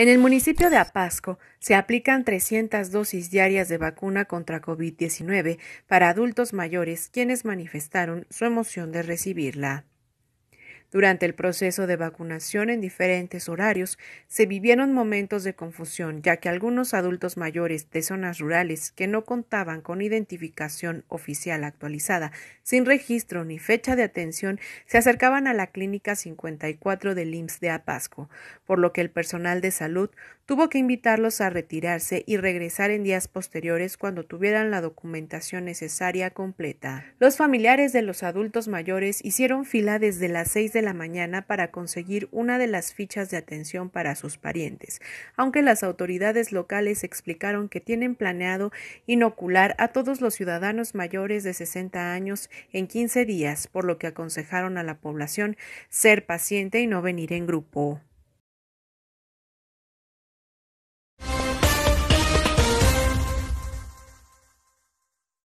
En el municipio de Apasco se aplican 300 dosis diarias de vacuna contra COVID-19 para adultos mayores quienes manifestaron su emoción de recibirla. Durante el proceso de vacunación en diferentes horarios se vivieron momentos de confusión, ya que algunos adultos mayores de zonas rurales que no contaban con identificación oficial actualizada, sin registro ni fecha de atención, se acercaban a la clínica 54 del IMSS de Apasco, por lo que el personal de salud tuvo que invitarlos a retirarse y regresar en días posteriores cuando tuvieran la documentación necesaria completa. Los familiares de los adultos mayores hicieron fila desde las 6 de la mañana para conseguir una de las fichas de atención para sus parientes, aunque las autoridades locales explicaron que tienen planeado inocular a todos los ciudadanos mayores de 60 años en 15 días, por lo que aconsejaron a la población ser paciente y no venir en grupo.